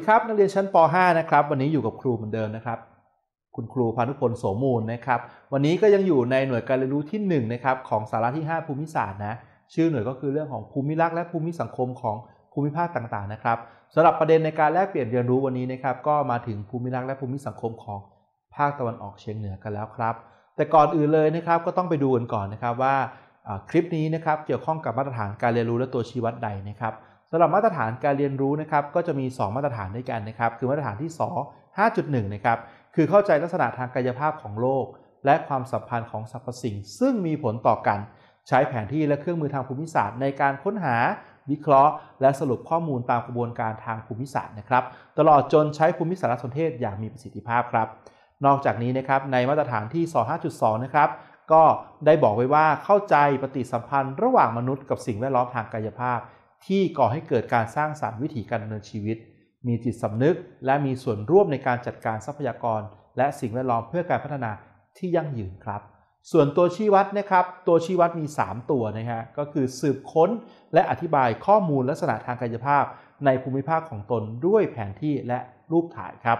ดีครับนักเรียนชั้นป .5 นะครับวันนี้อยู่กับครู เหมือนเดิมนะครับ คุณครูพานุพลโสมูลนะครับ วันนี้ก็ยังอยู่ในหน่วยการเรียนรู้ที่1นะครับของสาระที่ 5 ภูมิศาสตร์นะชื่อหน่วยก็คือเรื่องของภูมิลักษณ์และภูมิสังคมของภูมิภาคต่าง ๆนะครับสำหรับประเด็นในการแลกเปลี่ยนเรียนรู้วันนี้นะครับ ก็มาถึงภูมิลักษณ์และภูมิสังคมของภาคตะวันออกเฉียงเหนือกันแล้วครับ แต่ก่อนอื่นเลยนะครับก็ต้องไปดูกันก่อนนะครับว่าคลิปนี้นะครับเกี่ยวข้องกับมาตรฐานการเรียนรู้และตัวชี้วัดใดนะครับสำหรับมาตรฐานการเรียนรู้นะครับก็จะมี 2 มาตรฐานด้วยกันนะครับคือมาตรฐานที่ 2 5.1 นะครับ คือเข้าใจลักษณะทางกายภาพของโลก และความสัมพันธ์ของสรรพสิ่ง ซึ่งมีผลต่อกัน ใช้แผนที่และเครื่องมือทางภูมิศาสตร์ ในการค้นหาวิเคราะห์และสรุปข้อมูลตามกระบวนการทางภูมิศาสตร์นะครับ ตลอดจนใช้ภูมิสารสนเทศอย่างมีประสิทธิภาพครับนอกจากนี้นะครับในมาตรฐานที่ 25.2 นะครับก็ได้บอกไว้ว่าเข้าใจปฏิสัมพันธ์ระหว่างมนุษย์กับสิ่งแวดล้อมทางกายภาพที่ก่อให้เกิดการสร้างสารรค์วิถีการดำเนินชีวิต มีจิตสำนึก และมีส่วนร่วมในการจัดการทรัพยากร และสิ่งแวดล้อมเพื่อการพัฒนาที่ยั่งยืนครับ ส่วนตัวชี้วัดนะครับตัวชี้วัดมี 3 ตัวนะฮะก็คือสืบค้นและอธิบายข้อมูลลักษณะทางกายภาพ ในภูมิภาคของตนด้วยแผนที่และรูปถ่ายครับ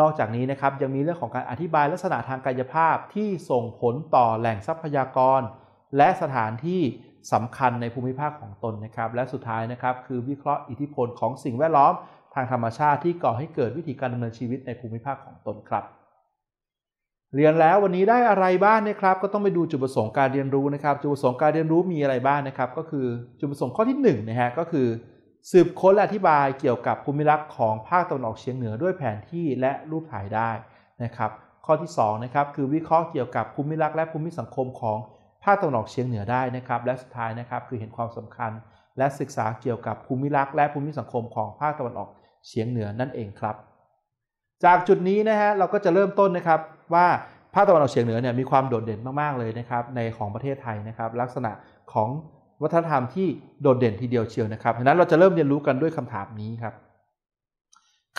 นอกจากนี้นะครับยังมีเรื่องของการอธิบายลักษณะทางกายภาพที่ส่งผลต่อแหล่งทรัพยากร และสถานที่สำคัญในภูมิภาคของตนนะครับและสุดท้ายนะครับ คือวิเคราะห์อิทธิพลของสิ่งแวดล้อม ทางธรรมชาติที่ก่อให้เกิดวิธีการดำเนินชีวิตในภูมิภาคของตนครับ เรียนแล้ววันนี้ได้อะไรบ้างนะครับ ก็ต้องไปดูจุดประสงค์การเรียนรู้นะครับ จุดประสงค์การเรียนรู้มีอะไรบ้างนะครับ ก็คือจุดประสงค์ข้อที่1นะฮะก็คือ สืบค้นและอธิบายเกี่ยวกับภูมิลักษณ์ของภาคตะวันออกเฉียงเหนือด้วยแผนที่และรูปถ่ายได้นะครับข้อที่2นะครับคือวิเคราะห์เกี่ยวกับภูมิลักษณ์และภูมิสังคมของภาคตะวันออกเฉียงเหนือได้นะครับและสุดท้ายนะครับคือเห็นความสำคัญ และศึกษาเกี่ยวกับภูมิลักษณ์และภูมิสังคมของภาคตะวันออกเฉียงเหนือนั่นเองครับ จากจุดนี้นะฮะเราก็จะเริ่มต้นนะครับว่าภาคตะวันออกเฉียงเหนือเนี่ยมีความโดดเด่นมากๆ เลยนะครับในของประเทศไทยนะครับ ลักษณะของวัฒนธรรมที่โดดเด่นทีเดียวเชียวนะครับดังนั้นเราจะเริ่มเรียนรู้กันด้วยคำถามนี้ครับ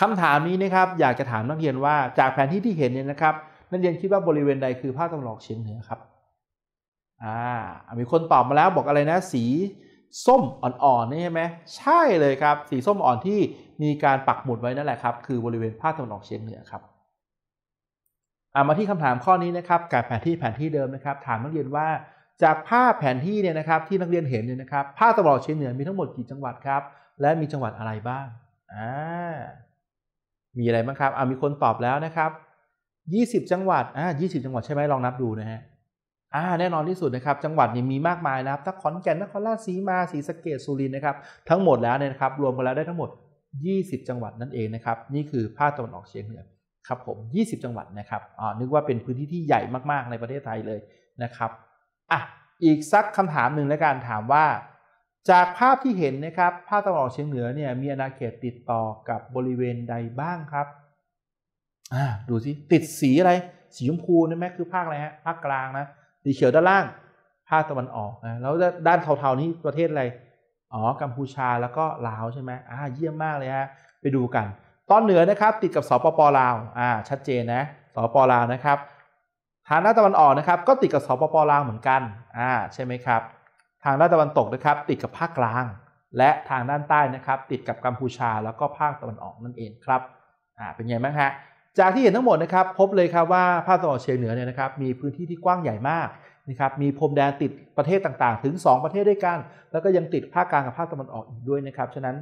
คำถามนี้นะครับอยากจะถามนักเรียนว่า จากแผนที่ที่เห็นเนี่ยนะครับนักเรียนคิดว่าบริเวณใดคือภาคตะวันออกเฉียงเหนือครับอ่ามีคนตอบมาแล้วบอกอะไรนะ สีส้มอ่อนๆนี่ใช่ไหมใช่เลยครับ สีส้มอ่อนที่มีการปักหมุดไว้นั่นแหละครับ คือบริเวณภาคตะวันออกเฉียงเหนือครับมาที่คำถามข้อนี้นะครับการแผนที่แผนที่เดิมนะครับ ถามนักเรียนว่า จากภาพแผนที่เนี่ยนะครับที่นักเรียนเห็นเนี่ยนะครับภาคตะวันออกเฉียงเหนือมีทั้งหมดกี่จังหวัดครับ และมีจังหวัดอะไรบ้างอ่ามีอะไรบ้างครับอ่ามีคนตอบแล้วนะครับ 20 จังหวัดอ่า20 จังหวัดใช่ไหมลองนับดูนะฮะอ่าแน่นอนที่สุดนะครับ จังหวัดนี่มีมากมายนะครับทั้งขอนแก่นนครราชสีมาศรีสะเกดสุรินทร์นะครับทั้งหมดแล้วเนี่ยนะครับรวมกันแล้วได้ทั้งหมด20จังหวัดนั่นเองนะครับนี่คือภาคตะวันออกเฉียงเหนือครับ ผม20จังหวัดนะครับอ่านึกว่าเป็นพื้นที่ที่ใหญ่มากๆในประเทศไทยเลยนะครับอ่ะอีกสักคำถามหนึ่งและการถามว่า จากภาพที่เห็นนะครับภาคตะวันออกเฉียงเหนือเนี่ย มีอาณาเขตติดต่อกับบริเวณใดบ้างครับอ่าดูสิติดสีอะไร สีชมพูนี่ไหมคือภาคอะไรฮะภาคกลางนะสีเขียวด้านล่างภาคตะวันออกนะแล้วด้านเทาๆนี้ประเทศอะไรอ๋อกัมพูชาแล้วก็ลาวใช่ไหมอ่าเยี่ยมมากเลยฮะไปดูกัน ตอนเหนือนะครับ ติดกับสปปลาวอ่าชัดเจนนะสปปลาวนะครับทางด้านตะวันออกนะครับ ก็ติดกับสปปลาวเหมือนกันอ่าใช่ไหมครับ ทางด้านตะวันตกนะครับ ติดกับภาคกลางและทางด้านใต้นะครับ ติดกับกัมพูชาแล้วก็ภาคตะวันออกนั่นเองครับอ่าเป็นไงบ้างฮะจากที่เห็นทั้งหมดนะครับพบเลยครับว่าภาคตะวันออกเฉียงเหนือเนี่ยนะครับ มีพื้นที่ที่กว้างใหญ่มากนะครับ มีพรมแดนติดประเทศต่างๆ ถึง 2 ประเทศด้วยกัน แล้วก็ยังติดภาคกลางกับภาคตะวันออกอีกด้วยนะครับฉะนั้น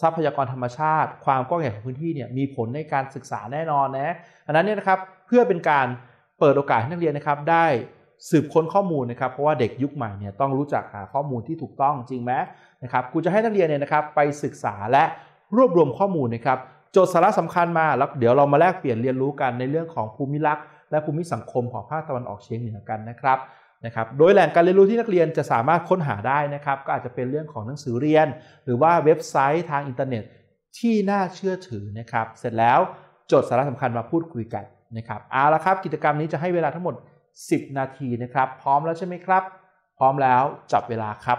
ทรัพยากรธรรมชาติ ความกว้างใหญ่ของพื้นที่เนี่ยมีผลในการศึกษาแน่นอนนะอันนั้นเนี่ยนะครับเพื่อเป็นการเปิดโอกาสให้นักเรียนนะครับ ได้สืบค้นข้อมูลนะครับ เพราะว่าเด็กยุคใหม่เนี่ยต้องรู้จักหาข้อมูลที่ถูกต้องจริงไหมนะครับกูจะให้นักเรียนเนี่ยนะครับ ไปศึกษาและรวบรวมข้อมูลนะครับจทย์สาระสำคัญมาแล้วเดี๋ยวเรามาแลกเปลี่ยนเรียนรู้กันในเรื่องของภูมิลักษณ์และภูมิสังคมของภาคตะวันออกเฉียงเหนือกันนะครับนะครับ โดยแหล่งการเรียนรู้ที่นักเรียนจะสามารถค้นหาได้นะครับ ก็อาจจะเป็นเรื่องของหนังสือเรียน หรือว่าเว็บไซต์ทางอินเทอร์เน็ตที่น่าเชื่อถือนะครับ เสร็จแล้ว โจทย์สาระสำคัญมาพูดคุยกันนะครับเอาละครับ กิจกรรมนี้จะให้เวลาทั้งหมด 10 นาทีนะครับ พร้อมแล้วใช่ไหมครับ พร้อมแล้วจับเวลาครับ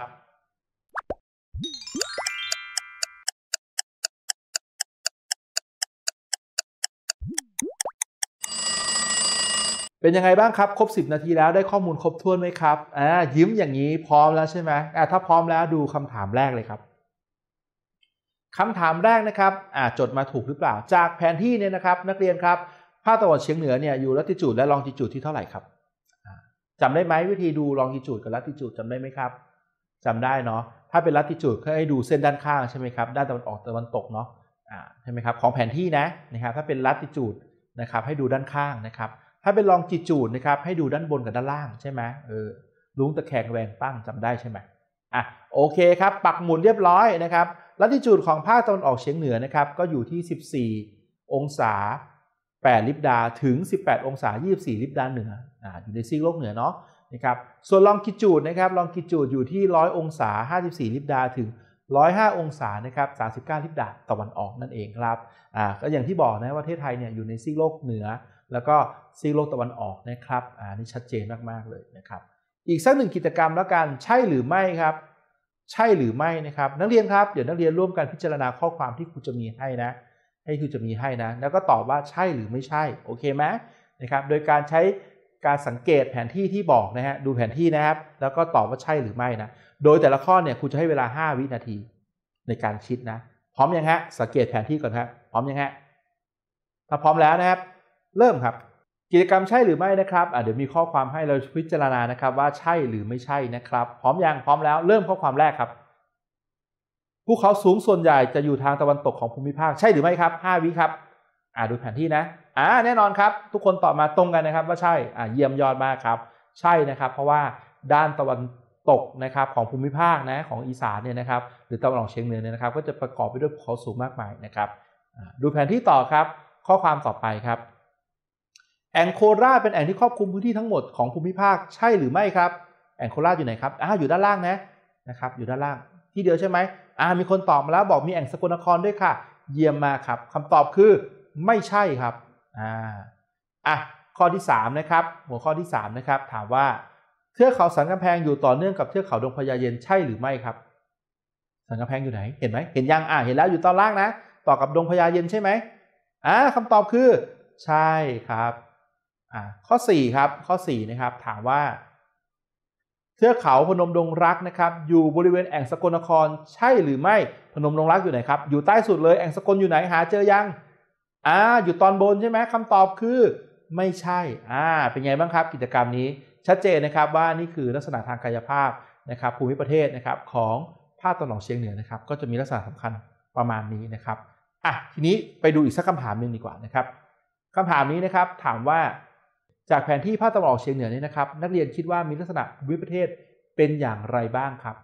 เป็นยังไง บ้างครับครบ 10 นาทีแล้วได้ข้อมูลครบถ้วนไหมครับอ่ายิ้มอย่างนี้พร้อมแล้วใช่ไหมอ่าถ้าพร้อมแล้วดูคำถามแรกเลยครับ คำถามแรกนะครับอ่าจดมาถูกหรือเปล่าจากแผนที่เนี่ยนะครับ นักเรียนครับภาคตะวันเฉียงเหนือเนี่ยอยู่ลัติจูดและลองจิจูดที่เท่าไหร่ครับจำได้ไหมวิธีดูลองจิจูดกับลัติจูดจำได้ไหมครับ จำได้เนาะถ้าเป็นลัติจูดก็ให้ดูเส้นด้านข้างใช่ไหมครับด้านตะวันออกตะวันตกเนาะอ่าใช่ไหมครับของแผนที่นะนะครับถ้าเป็นลัติจูดนะครับ ให้ดูด้านข้างนะครับถ้าปลองจีจูดนะครับให้ดูด้านบนกับด้านล่างใช่ไหมเออลุงตะแคงแวงปั้งจำได้ใช่ไหมอ่ะโอเคครับปักหมุนเรียบร้อยนะครับลัติจูดของภาคตะวันออกเฉียงเหนือนะครับก็อยู่ที่ 14 องศา 8 ลิบดาถึง 18 องศา 24 ลิบดาเหนืออ่าอยู่ในซีกโลกเหนือเนาะนะครับส่วนลองกิจูดนะครับลองกิจูดอยู่ที่ 100 องศา 54 ลิบดาถึง 105 องศานะครับ 39 ลิบดาตะวันออกนั่นเองครับอ่าก็อย่างที่บอกนะว่าประเทศไทยเนี่ยอยู่ในซีกโลกเหนือแล้วก็ซีโลกตะวันออกนะครับอ่านี่ชัดเจนมากๆเลยนะครับ อีกสักหนึ่งกิจกรรมแล้วกัน ใช่หรือไม่ครับ ใช่หรือไม่นะครับ นักเรียนครับ เดี๋ยวนักเรียนร่วมกันพิจารณาข้อความที่ครูจะมีให้นะ ให้ครูจะมีให้นะ แล้วก็ตอบว่าใช่หรือไม่ใช่ โอเคไหมนะครับ โดยการใช้การสังเกตแผนที่ที่บอกนะฮะ ดูแผนที่นะครับ แล้วก็ตอบว่าใช่หรือไม่นะ โดยแต่ละข้อเนี่ย ครูจะให้เวลา 5 วินาทีในการคิดนะ พร้อมยังฮะ สังเกตแผนที่ก่อนครับพร้อมยังฮะ ถ้าพร้อมแล้วนะครับเริ่มครับกิจกรรมใช่หรือไม่นะครับเดี๋ยวมีข้อความให้เราพิจารณานะครับ ว่าใช่หรือไม่ใช่นะครับ พร้อมยังพร้อมแล้ว เริ่มข้อความแรกครับภูเขาสูงส่วนใหญ่จะอยู่ทางตะวันตกของภูมิภาคใช่หรือไม่ครับ5วิครับอ่าดูแผนที่นะอ่าแน่นอนครับ ทุกคนตอบมาตรงกันนะครับ ว่าใช่อ่าเยี่ยมยอดมากครับ ใช่นะครับ เพราะว่าด้านตะวันตกนะครับของภูมิภาคนะของอีสานเนี่ยนะครับ หรือตะวันออกเฉียงเหนือเนี่ยนะครับ ก็จะประกอบไปด้วยภูเขาสูงมากมายนะครับดูแผนที่ต่อครับ ข้อความต่อไปครับแองโคลาเป็นแอ่งที่ครอบคลุมพื้นที่ทั้งหมดของภูมิภาคใช่หรือไม่ครับ แองโคลาอยู่ไหนครับอ้าวอยู่ด้านล่างนะนะครับ อยู่ด้านล่าง ที่เดียวใช่ไหมอ่ามีคนตอบมาแล้วบอกมีแอ่งสกลนครด้วยค่ะ เยี่ยมมาครับ คำตอบคือ ไม่ใช่ครับอ่าอ่ะข้อที่3นะครับ หัวข้อที่3นะครับ ถามว่าเทือกเขาสันกำแพงอยู่ต่อเนื่องกับเทือกเขาดงพญาเย็นใช่หรือไม่ครับ สันกำแพงอยู่ไหนเห็นไหมเห็นยังอ่าเห็นแล้วอยู่ตอนล่างนะ ต่อกับดงพญาเย็นใช่ไหมอ่าคำตอบคือ ใช่ครับข้อ4ครับ ข้อ4นะครับ ถามว่าเทือกเขาพนมดงรักนะครับ อยู่บริเวณแอ่งสกลนคร ใช่หรือไม่พนมดงรักอยู่ไหนครับ อยู่ใต้สุดเลยแอ่งสกลอยู่ไหนหาเจอยังอ่าอยู่ตอนบนใช่ไหมคำตอบคือ ไม่ใช่อ่าเป็นไงบ้างครับกิจกรรมนี้ชัดเจนนะครับว่านี่คือลักษณะทางกายภาพนะครับ ภูมิประเทศนะครับ ของภาคตะวันออกเฉียงเหนือนะครับ ก็จะมีลักษณะสำคัญประมาณนี้นะครับอ่ะทีนี้ไปดูอีกสักคำถามหนึ่งดีกว่านะครับคำถามนี้นะครับถามว่าจากแผนที่ภาคตะวันออกเฉียงเหนือนี้นะครับ นักเรียนคิดว่ามีลักษณะภูมิประเทศเป็นอย่างไรบ้างครับ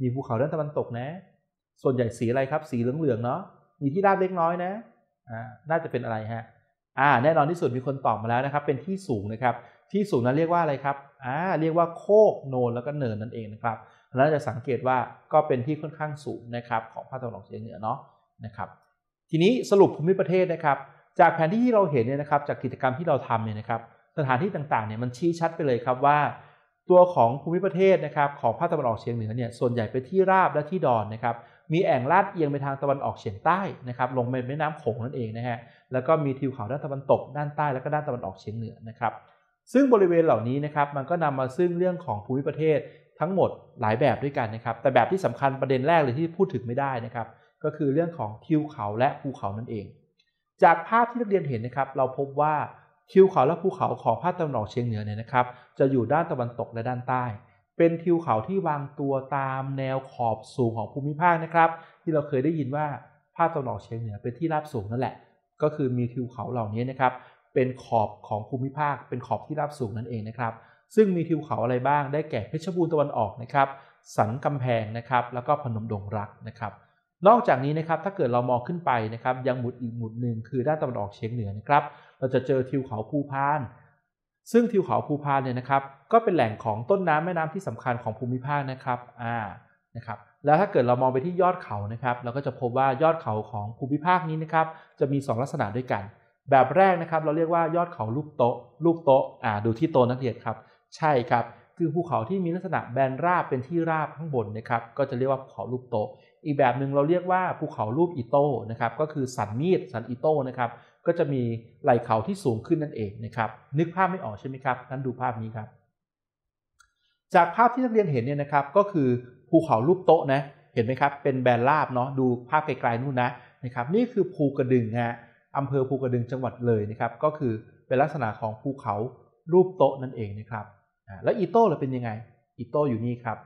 มีภูเขาด้านตะวันตกนะ ส่วนใหญ่สีอะไรครับ สีเหลืองๆเนาะมีที่ราบเล็กน้อยนะน่าจะเป็นอะไรฮะอ่าแน่นอนที่สุดมีคนตอบมาแล้วนะครับ เป็นที่สูงนะครับ ที่สูงนั้นเรียกว่าอะไรครับอ่าเรียกว่าโคกโนนแล้วก็เนินนั่นเองนะครับเราจะสังเกตว่าก็เป็นที่ค่อนข้างสูงนะครับของภาคตะวันออกเฉียงเหนือเนาะนะครับ ทีนี้สรุปภูมิประเทศนะครับจากแผนที่ที่เราเห็นเนี่ยนะครับจากกิจกรรมที่เราทำเนี่ยนะครับสถานที่ต่างๆเนี่ยมันชี้ชัดไปเลยครับว่า ตัวของภูมิประเทศนะครับของภาคตะวันออกเฉียงเหนือเนี่ยส่วนใหญ่ไปที่ราบและที่ดอนนะครับมีแอ่งลาดเอียงไปทางตะวันออกเฉียงใต้นะครับลงไปแม่น้ำโขงนั่นเองนะฮะแล้วก็มีทิวเขาด้านตะวันตกด้านใต้แล้วก็ด้านตะวันออกเฉียงเหนือนะครับซึ่งบริเวณเหล่านี้นะครับมันก็นำมาซึ่งเรื่องของภูมิประเทศทั้งหมดหลายแบบด้วยกันนะครับแต่แบบที่สำคัญประเด็นแรกเลยที่พูดถึงไม่ได้นะครับก็คือเรื่องของทิวเขาและภูเขานั่นเองจากภาพที่นักเรียนเห็นนะครับ เราพบว่าทิวเขาและภูเขาของภาคตะวันออกเฉียงเหนือเนี่ยนะครับ จะอยู่ด้านตะวันตกและด้านใต้ เป็นทิวเขาที่วางตัวตามแนวขอบสูงของภูมิภาคนะครับ ที่เราเคยได้ยินว่าภาคตะวันออกเฉียงเหนือเป็นที่ราบสูงนั่นแหละ ก็คือมีทิวเขาเหล่านี้นะครับ เป็นขอบของภูมิภาค เป็นขอบที่ราบสูงนั่นเองนะครับ ซึ่งมีทิวเขาอะไรบ้าง ได้แก่เพชรบูรณ์ตะวันออกนะครับ สันกำแพงนะครับ แล้วก็พนมดงรักนะครับนอกจากนี้นะครับ ถ้าเกิดเรามองขึ้นไปนะครับ ยังหมุดอีก หมุดหนึ่งคือด้านตะวันออกเฉียงเหนือนะครับ เราจะเจอทิวเขาภูพาน ซึ่งทิวเขาภูพานเนี่ยนะครับ ก็เป็นแหล่งของต้นน้ำแม่น้ำที่สำคัญของภูมิภาคนะครับอ่านะครับ แล้วถ้าเกิดเรามองไปที่ยอดเขานะครับ เราก็จะพบว่ายอดเขาของภูมิภาคนี้นะครับ จะมี 2 ลักษณะด้วยกัน แบบแรกนะครับ เราเรียกว่ายอดเขาลูกโต๊ะลูกโต๊ะอ่าดูที่โตนักเรียนครับ ใช่ครับ คือภูเขาที่มีลักษณะแบนราบเป็นที่ราบข้างบนนะครับ ก็จะเรียกว่าภูเขาลูกโต๊ะอีกแบบหนึ่งเราเรียกว่าภูเขารูปอิโต้นะครับก็คือสันมีดสันอิโต้นะครับ ก็จะมีไหล่เขาที่สูงขึ้นนั่นเองนะครับ นึกภาพไม่ออกใช่ไหมครับนั้นดูภาพนี้ครับ จากภาพที่นักเรียนเห็นเนี่ยนะครับ ก็คือภูเขารูปโต๊ะนะเห็นไหมครับ เป็นแบนราบเนาะดูภาพไกลๆนู่นนะนะครับ นี่คือภูกระดึงฮะอำเภอภูกระดึงจังหวัดเลยนะครับ ก็คือเป็นลักษณะของภูเขารูปโต๊ะนั่นเองนะครับแล้วอิโต้เราเป็นยังไงอิโต้อยู่นี่ครับ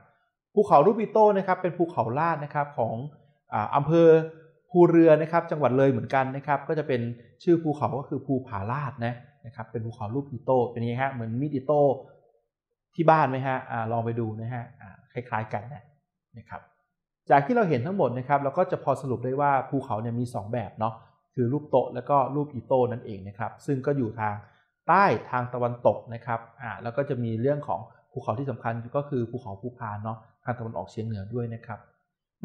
ภูเขารูปิโตนะครับ เป็นภูเขาลาดนะครับของอำเภอภูเรือนะครับ จังหวัดเลยเหมือนกันนะครับ ก็จะเป็นชื่อภูเขาก็คือภูผาลาดนะนะครับเป็นภูเขารูปิโต้เป็นยังไงฮะเหมือนมิดอิโต้ที่บ้านไหมฮะอะลองไปดูนะฮะะคล้าย ๆกันนะนะครับจากที่เราเห็นทั้งหมดนะครับ เราก็จะพอสรุปได้ว่าภูเขาเนี่ยมี 2 แบบเนาะคือรูปโตและก็รูปอิโต้นั่นเองนะครับ ซึ่งก็อยู่ทางใต้ทางตะวันตกนะครับอ่าแล้วก็จะมีเรื่องของภูเขาที่สำคัญก็คือภูเขาภูพานเนาะทางตะวันออกเฉียงเหนือด้วยนะครับ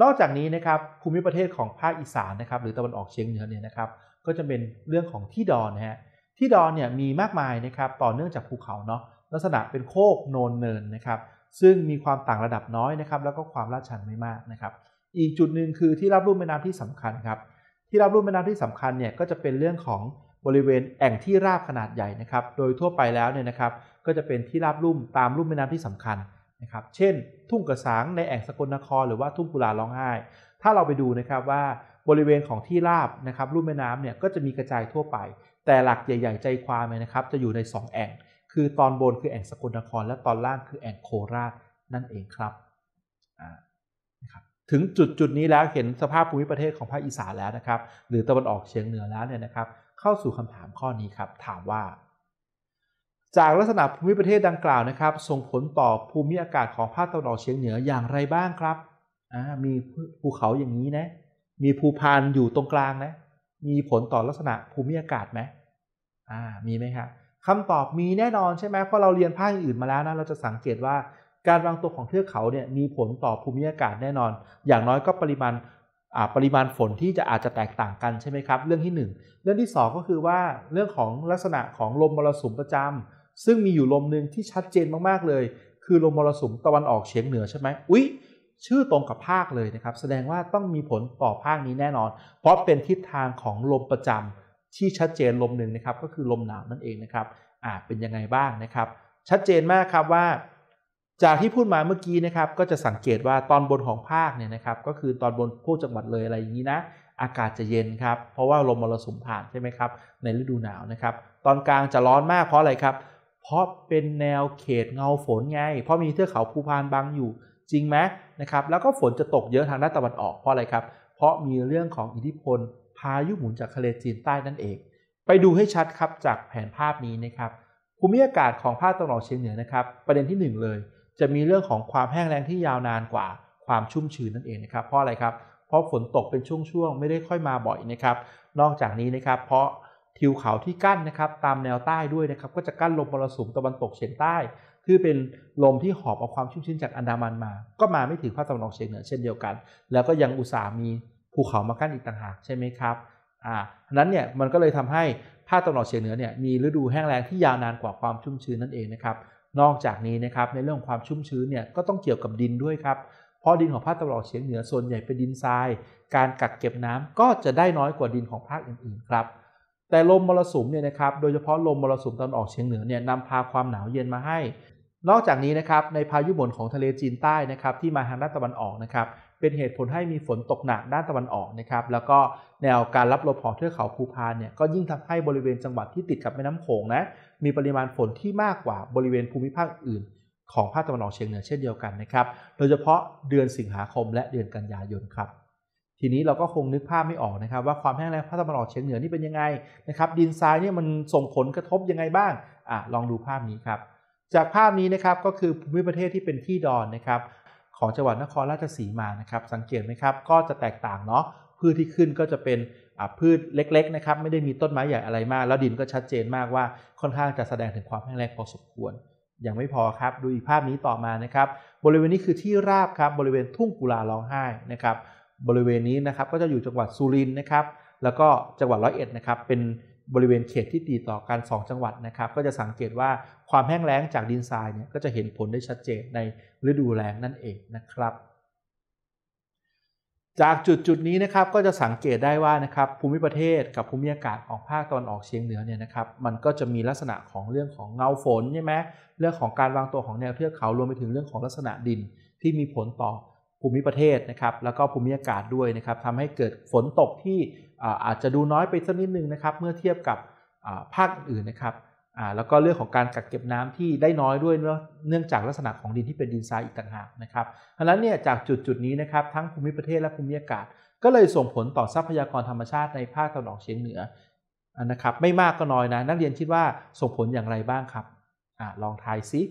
นอกจากนี้นะครับภูมิประเทศของภาคอีสานนะครับหรือตะวันออกเฉียงเหนือเนี่ยนะครับ ก็จะเป็นเรื่องของที่ดอนนะฮะที่ดอนเนี่ยมีมากมายนะครับต่อเนื่องจากภูเขาเนาะลักษณะเป็นโคกโนนเนินนะครับ ซึ่งมีความต่างระดับน้อยนะครับแล้วก็ความลาดชันไม่มากนะครับ อีกจุดหนึ่งคือที่รับรูปแม่น้ำที่สำคัญครับที่รับรูปแม่น้ำที่สำคัญเนี่ยก็จะเป็นเรื่องของบริเวณแอ่งที่ราบขนาดใหญ่นะครับ โดยทั่วไปแล้วเนี่ยนะครับ ก็จะเป็นที่ราบลุ่มตามลุ่มแม่น้ำที่สำคัญนะครับ เช่น ทุ่งกระสังในแอ่งสกลนคร หรือว่าทุ่งกุลาร้องไห้ ถ้าเราไปดูนะครับว่าบริเวณของที่ราบนะครับลุ่มแม่น้ำเนี่ย ก็จะมีกระจายทั่วไป แต่หลักใหญ่ๆใจความเยนะครับ จะอยู่ใน 2 แอ่ง คือตอนบนคือแอ่งสกลนคร และตอนล่างคือแอ่งโคราชนั่นเองครับนะครับ ถึงจุดจุดนี้แล้วเห็นสภาพภูมิประเทศของภาคอีสานแล้วนะครับ หรือตะวันออกเฉียงเหนือแล้วเนี่ยนะครับเข้าสู่คำถามข้อนี้ครับถามว่าจากลักษณะภูมิประเทศดังกล่าวนะครับ ส่งผลต่อภูมิอากาศของภาคตะวันออกเฉียงเหนืออย่างไรบ้างครับมีภูเขาอย่างนี้นะ มีภูพานอยู่ตรงกลางนะ มีผลต่อลักษณะภูมิอากาศไหมมีไหมครับคำตอบมีแน่นอนใช่ไหมเพราะเราเรียนภาคอื่นมาแล้วนะเราจะสังเกตว่าการวางตัวของเทือกเขาเนี่ยมีผลต่อภูมิอากาศแน่นอน อย่างน้อยก็ปริมาณปริมาณฝนที่จะอาจจะแตกต่างกันใช่ไหมครับ เรื่องที่1เรื่องที่ 2 ก็คือว่าเรื่องของลักษณะของลมมรสุมประจำ ซึ่งมีอยู่ลมหนึ่งที่ชัดเจนมากๆเลย คือลมมรสุมตะวันออกเฉียงเหนือใช่ไหมอุ๊ยชื่อตรงกับภาคเลยนะครับ แสดงว่าต้องมีผลต่อภาคนี้แน่นอน เพราะเป็นทิศทางของลมประจำที่ชัดเจนลมหนึ่งนะครับ ก็คือลมหนาวนั่นเองนะครับอ่าเป็นยังไงบ้างนะครับ ชัดเจนมากครับว่าจากที่พูดมาเมื่อกี้นะครับ ก็จะสังเกตว่าตอนบนของภาคเนี่ยนะครับก็คือตอนบนพวกจังหวัดเลยอะไรอย่างนี้นะอากาศจะเย็นครับ เพราะว่าลมมรสุมผ่านใช่ไหมครับ ในฤดูหนาวนะครับ ตอนกลางจะร้อนมากเพราะอะไรครับ เพราะเป็นแนวเขตเงาฝนไง เพราะมีเทือกเขาภูพานบังอยู่จริงไหมนะครับแล้วก็ฝนจะตกเยอะทางด้านตะวันออกเพราะอะไรครับ เพราะมีเรื่องของอิทธิพลพายุหมุนจากทะเลจีนใต้นั่นเอง ไปดูให้ชัดครับจากแผนภาพนี้นะครับภูมิอากาศของภาคตะวันออกเฉียงเหนือนะครับ ประเด็นที่1เลยจะมีเรื่องของความแห้งแล้งที่ยาวนานกว่าความชุ่มชื้นนั่นเองนะครับเพราะอะไรครับเพราะฝนตกเป็นช่วงๆไม่ได้ค่อยมาบ่อยนะครับ นอกจากนี้นะครับเพราะทิวเขาที่กั้นนะครับตามแนวใต้ด้วยนะครับก็จะกั้นลมมรสุมตะวันตกเฉียงใต้ที่เป็นลมที่หอบเอาความชุ่มชื้นจากอันดามันมา ก็มาไม่ถึงภาคตะวันออกเฉียงเหนือเช่นเดียวกัน แล้วก็ยังอุตส่ามีภูเขามากั้นอีกต่างหากใช่ไหมครับอ่านั้นเนี่ยมันก็เลยทำให้ภาคตะวันออกเฉียงเหนือเนี่ยมีฤดูแห้งแล้งที่ยาวนานกว่าความชุ่มชื้นนั่นเองนะครับนอกจากนี้นะครับในเรื่องความชุ่มชื้นเนี่ยก็ต้องเกี่ยวกับดินด้วยครับเพราะดินของภาคตะวันออกเฉียงเหนือส่วนใหญ่เป็นดินทรายการกักเก็บน้ำก็จะได้น้อยกว่าดินของภาคอื่นๆ ครับ แต่ลมมรสุมเนี่ยนะครับโดยเฉพาะลมมรสุมตะวันออกเฉียงเหนือเนี่ยนำพาความหนาวเย็นมาให้ นอกจากนี้นะครับในพายุหมุนของทะเลจีนใต้นะครับที่มาทางด้านตะวันออกนะครับเป็นเหตุผลให้มีฝนตกหนักด้านตะวันออกนะครับแล้วก็แนวการรับลมของเทือกเขาภูพานเนี่ยก็ยิ่งทำให้บริเวณจังหวัดที่ติดกับแม่น้ำโขงนะมีปริมาณฝนที่มากกว่าบริเวณภูมิภาคอื่นของภาคตะวันออกเฉียงเหนือ เช่นเดียวกันนะครับโดยเฉพาะเดือนสิงหาคมและเดือนกันยายนครับ ทีนี้เราก็คงนึกภาพไม่ออกนะครับ ว่าความแห้งแล้งภาคตะวันออกเฉียงเหนือนี่เป็นยังไงนะครับดินทรายเนี่ยมันส่งผลกระทบยังไงบ้างอ่ะลองดูภาพนี้ครับจากภาพนี้นะครับก็คือภูมิประเทศที่เป็นที่ดอนนะครับของจังหวัดนครราชสีมานะครับสังเกตไหมครับก็จะแตกต่างเนาะพืชที่ขึ้นก็จะเป็นพืชเล็กๆนะครับไม่ได้มีต้นไม้ใหญ่อะไรมากแล้วดินก็ชัดเจนมากว่าค่อนข้างจะแสดงถึงความแห้งแล้งพอสมควรยังไม่พอครับดูอีกภาพนี้ต่อมานะครับ บริเวณนี้คือที่ราบครับบริเวณทุ่งกุลาร้องไห้นะครับบริเวณนี้นะครับก็จะอยู่จังหวัดสุรินทร์นะครับ แล้วก็จังหวัดร้อยเอ็ดนะครับเป็นบริเวณเขตที่ติดต่อกัน2จังหวัดนะครับก็จะสังเกตว่าความแห้งแล้งจากดินทรายเนี่ยก็จะเห็นผลได้ชัดเจนในฤดูแล้งนั่นเองนะครับ จากจุดจุดนี้นะครับก็จะสังเกตได้ว่านะครับภูมิประเทศกับภูมิอากาศของภาคตอนออกเฉียงเหนือเนี่ยนะครับมันก็จะมีลักษณะของเรื่องของเงาฝนใช่ไหมเรื่องของการวางตัวของแนวเทือกเขารวมไปถึงเรื่องของลักษณะดินที่มีผลต่อภูมิประเทศนะครับ แล้วก็ภูมิอากาศด้วยนะครับทำให้เกิดฝนตกที่อาจจะดูน้อยไปสักนิดนึงนะครับ เมื่อเทียบกับภาคอื่นนะครับแล้วก็เรื่องของการกักเก็บน้ำที่ได้น้อยด้วยเนื่องจากลักษณะของดินที่เป็นดินทรายอีกต่างหากนะครับเพราะฉะนั้นเนี่ยจากจุดจุดนี้นะครับ ทั้งภูมิประเทศและภูมิอากาศ ก็เลยส่งผลต่อทรัพยากรธรรมชาติในภาคตะวันออกเฉียงเหนือนะครับ ไม่มากก็น้อยนะ นักเรียนคิดว่าส่งผลอย่างไรบ้างครับอลองทายซิ